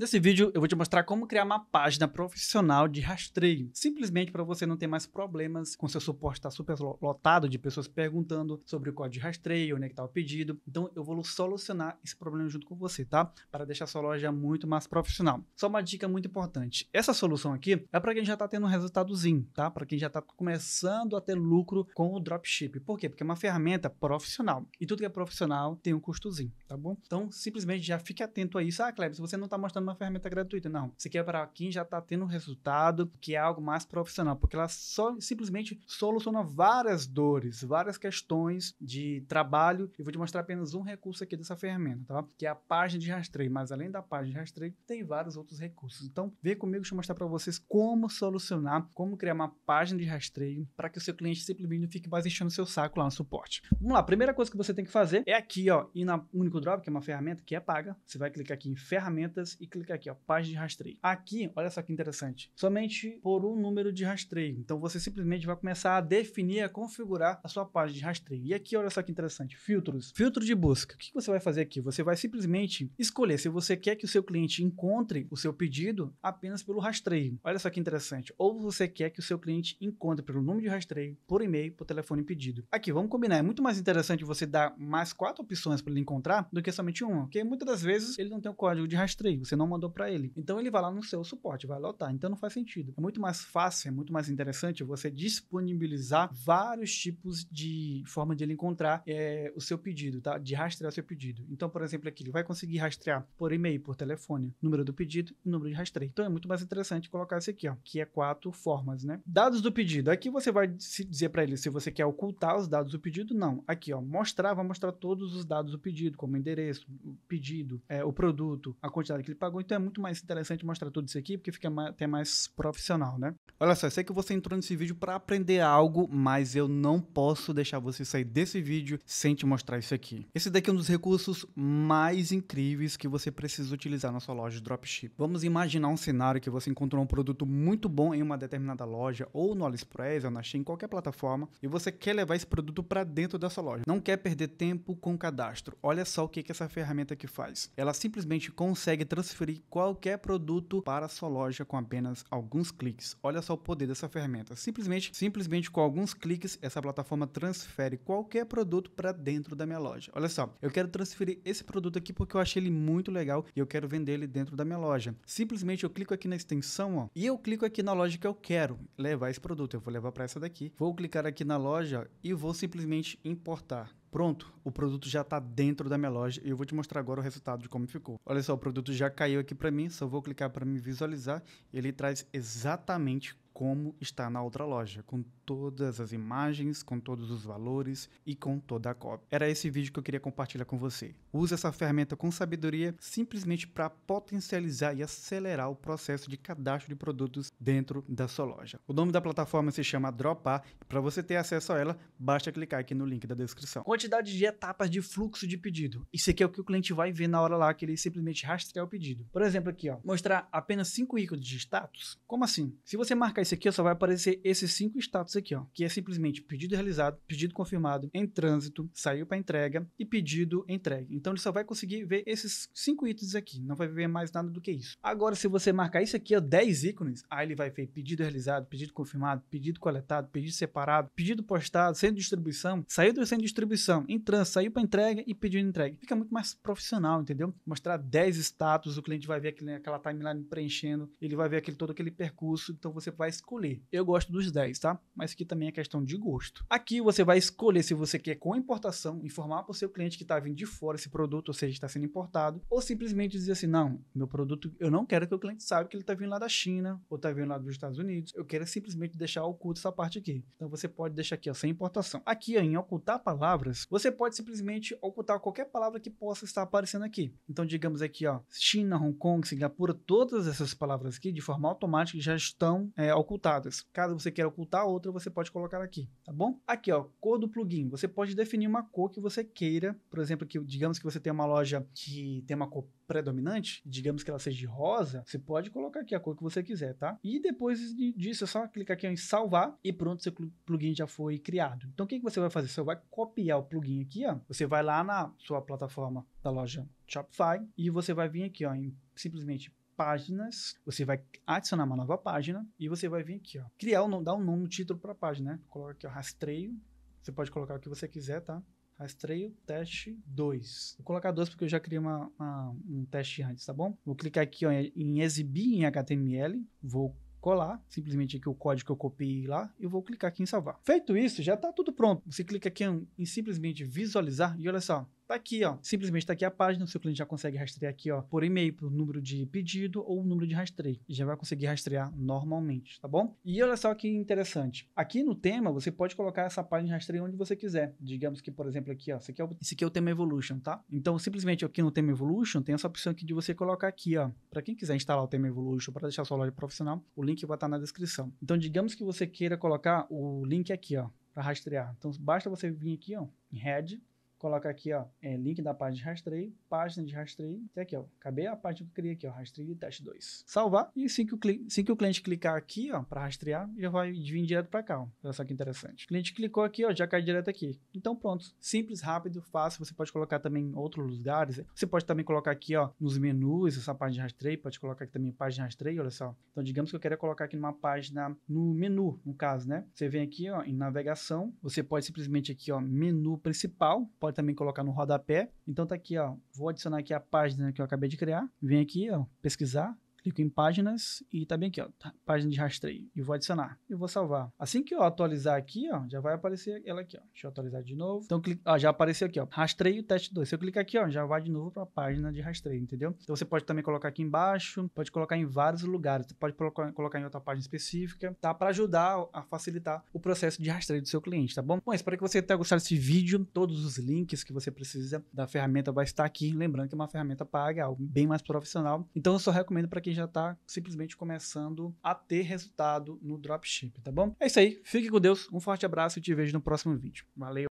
Nesse vídeo eu vou te mostrar como criar uma página profissional de rastreio, simplesmente para você não ter mais problemas com seu suporte estar tá super lotado de pessoas perguntando sobre o código de rastreio, onde é que está o pedido. Então eu vou solucionar esse problema junto com você, tá? Para deixar sua loja muito mais profissional. Só uma dica muito importante. Essa solução aqui é para quem já está tendo um resultadozinho, tá? Para quem já está começando a ter lucro com o dropship. Por quê? Porque é uma ferramenta profissional. E tudo que é profissional tem um custozinho, tá bom? Então simplesmente já fique atento a isso. Ah, Kleber, se você não está mostrando uma ferramenta gratuita. Não, você quer para quem já está tendo resultado, que é algo mais profissional, porque ela só, simplesmente soluciona várias dores, várias questões de trabalho. Eu vou te mostrar apenas um recurso aqui dessa ferramenta, tá? Que é a página de rastreio. Mas além da página de rastreio, tem vários outros recursos. Então, vem comigo, deixa eu mostrar para vocês como solucionar, como criar uma página de rastreio para que o seu cliente simplesmente não fique mais enchendo seu saco lá no suporte. Vamos lá, a primeira coisa que você tem que fazer é aqui, ó, ir na Único Drop, que é uma ferramenta que é paga. Você vai clicar aqui em ferramentas e clicar clicar aqui, ó, página de rastreio. Aqui, olha só que interessante, somente por um número de rastreio. Então você simplesmente vai começar a definir, a configurar a sua página de rastreio. E aqui, olha só que interessante, filtros. Filtro de busca. O que você vai fazer aqui? Você vai simplesmente escolher se você quer que o seu cliente encontre o seu pedido apenas pelo rastreio. Olha só que interessante. Ou você quer que o seu cliente encontre pelo número de rastreio, por e-mail, por telefone pedido. Aqui, vamos combinar. É muito mais interessante você dar mais quatro opções para ele encontrar do que somente uma, porque muitas das vezes ele não tem o código de rastreio. Você não mandou para ele. Então ele vai lá no seu suporte, vai lotar. Então não faz sentido. É muito mais fácil, é muito mais interessante você disponibilizar vários tipos de forma de ele encontrar é, o seu pedido, tá? De rastrear o seu pedido. Então, por exemplo, aqui ele vai conseguir rastrear por e-mail, por telefone, número do pedido e número de rastreio. Então é muito mais interessante colocar isso aqui, ó, que é quatro formas, né? Dados do pedido. Aqui você vai dizer para ele se você quer ocultar os dados do pedido, não. Aqui, ó, mostrar, vai mostrar todos os dados do pedido, como endereço, o pedido, é, o produto, a quantidade que ele pagou bagulho, então é muito mais interessante mostrar tudo isso aqui, porque fica mais, até mais profissional, né? Olha só, eu sei que você entrou nesse vídeo para aprender algo, mas eu não posso deixar você sair desse vídeo sem te mostrar isso aqui. Esse daqui é um dos recursos mais incríveis que você precisa utilizar na sua loja de dropship. Vamos imaginar um cenário que você encontrou um produto muito bom em uma determinada loja, ou no AliExpress, ou na Shein, qualquer plataforma, e você quer levar esse produto para dentro da sua loja. Não quer perder tempo com cadastro. Olha só o que, que essa ferramenta aqui faz. Ela simplesmente consegue transferir transferir qualquer produto para sua loja com apenas alguns cliques. Olha só o poder dessa ferramenta. Simplesmente, simplesmente com alguns cliques, essa plataforma transfere qualquer produto para dentro da minha loja. Olha só, eu quero transferir esse produto aqui porque eu achei ele muito legal e eu quero vender ele dentro da minha loja. Simplesmente eu clico aqui na extensão, ó, e eu clico aqui na loja que eu quero levar esse produto. Eu vou levar para essa daqui. Vou clicar aqui na loja e vou simplesmente importar pronto, o produto já está dentro da minha loja e eu vou te mostrar agora o resultado de como ficou. Olha só, o produto já caiu aqui para mim, só vou clicar para me visualizar. Ele traz exatamente como está na outra loja, com todas as imagens, com todos os valores e com toda a cópia. Era esse vídeo que eu queria compartilhar com você. Use essa ferramenta com sabedoria simplesmente para potencializar e acelerar o processo de cadastro de produtos dentro da sua loja. O nome da plataforma se chama Dropar e para você ter acesso a ela, basta clicar aqui no link da descrição. Quantidade de etapas de fluxo de pedido. Isso aqui é o que o cliente vai ver na hora lá que ele simplesmente rastrear o pedido. Por exemplo aqui, ó, mostrar apenas cinco ícones de status. Como assim? Se você marcar aparecer aqui, ó, só vai aparecer esses cinco status aqui, ó, que é simplesmente pedido realizado, pedido confirmado, em trânsito, saiu para entrega e pedido entregue. Então ele só vai conseguir ver esses cinco itens aqui, não vai ver mais nada do que isso. Agora, se você marcar isso aqui, ó, 10 ícones, aí ele vai ver pedido realizado, pedido confirmado, pedido coletado, pedido separado, pedido postado, sendo distribuição, saiu do centro de distribuição, em trânsito, saiu para entrega e pedido entregue. Fica muito mais profissional, entendeu? Mostrar 10 status, o cliente vai ver aquele, aquela timeline preenchendo, ele vai ver aquele, todo aquele percurso, então você vai escolher. Eu gosto dos 10, tá? Mas aqui também é questão de gosto. Aqui você vai escolher se você quer com importação, informar para o seu cliente que está vindo de fora esse produto, ou seja, está sendo importado, ou simplesmente dizer assim: não, meu produto, eu não quero que o cliente saiba que ele está vindo lá da China ou está vindo lá dos Estados Unidos. Eu quero é simplesmente deixar oculto essa parte aqui. Então você pode deixar aqui, ó, sem importação. Aqui, ó, em ocultar palavras, você pode simplesmente ocultar qualquer palavra que possa estar aparecendo aqui. Então, digamos aqui, ó, China, Hong Kong, Singapura, todas essas palavras aqui, de forma automática, já estão é, ocultadas. Caso você queira ocultar outra, você pode colocar aqui, tá bom? Aqui, ó, cor do plugin. Você pode definir uma cor que você queira. Por exemplo, que digamos que você tem uma loja que tem uma cor predominante, digamos que ela seja de rosa, você pode colocar aqui a cor que você quiser, tá? E depois disso, é só clicar aqui em salvar e pronto, seu plugin já foi criado. Então, o que, que você vai fazer? Você vai copiar o plugin aqui, ó. Você vai lá na sua plataforma da loja Shopify e você vai vir aqui, ó, em simplesmente páginas, você vai adicionar uma nova página e você vai vir aqui, ó, criar, nome, dar um nome, um título para a página, né? Coloca aqui, ó, rastreio, você pode colocar o que você quiser, tá? Rastreio, teste 2. Vou colocar 2 porque eu já criei uma, uma, um teste antes, tá bom? Vou clicar aqui ó, em exibir em HTML, vou colar, simplesmente aqui o código que eu copiei lá, e vou clicar aqui em salvar. Feito isso, já está tudo pronto. Você clica aqui em, em simplesmente visualizar e olha só, Tá aqui, ó. Simplesmente tá aqui a página, o seu cliente já consegue rastrear aqui, ó, por e-mail, por número de pedido ou número de rastreio. E já vai conseguir rastrear normalmente, tá bom? E olha só que interessante. Aqui no tema, você pode colocar essa página de rastreio onde você quiser. Digamos que, por exemplo, aqui, ó, esse aqui é o, esse aqui é o tema Evolution, tá? Então, simplesmente aqui no tema Evolution, tem essa opção aqui de você colocar aqui, ó, para quem quiser instalar o tema Evolution para deixar sua loja profissional, o link vai estar tá na descrição. Então, digamos que você queira colocar o link aqui, ó, para rastrear. Então, basta você vir aqui, ó, em head, coloca aqui, ó, é, link da página de rastreio, página de rastreio, até aqui, ó, acabei a página que eu criei aqui, ó, rastreio e teste 2. Salvar, e assim que o, cli assim que o cliente clicar aqui, ó, para rastrear, já vai vir direto para cá, ó, olha só que interessante. O cliente clicou aqui, ó, já cai direto aqui. Então pronto, simples, rápido, fácil, você pode colocar também em outros lugares, você pode também colocar aqui, ó, nos menus, essa página de rastreio, pode colocar aqui também página de rastreio, olha só. Então digamos que eu quero colocar aqui numa página, no menu, no caso, né? Você vem aqui, ó, em navegação, você pode simplesmente aqui, ó, menu principal, pode pode também colocar no rodapé. Então tá aqui, ó. Vou adicionar aqui a página que eu acabei de criar. Vem aqui, ó, pesquisar clico em páginas e tá bem aqui, ó, tá, página de rastreio, e vou adicionar. e vou salvar. Assim que eu atualizar aqui, ó, já vai aparecer ela aqui, ó. Deixa eu atualizar de novo. Então, ó, já apareceu aqui, ó, rastreio teste 2. Se eu clicar aqui, ó, já vai de novo para a página de rastreio, entendeu? Então, você pode também colocar aqui embaixo, pode colocar em vários lugares, você pode colocar em outra página específica, tá? Para ajudar a facilitar o processo de rastreio do seu cliente, tá bom? Bom, espero que você tenha gostado desse vídeo. Todos os links que você precisa da ferramenta vai estar aqui. Lembrando que é uma ferramenta paga, algo bem mais profissional. Então, eu só recomendo para quem quem já está simplesmente começando a ter resultado no dropship, tá bom? É isso aí, fique com Deus, um forte abraço e te vejo no próximo vídeo. Valeu!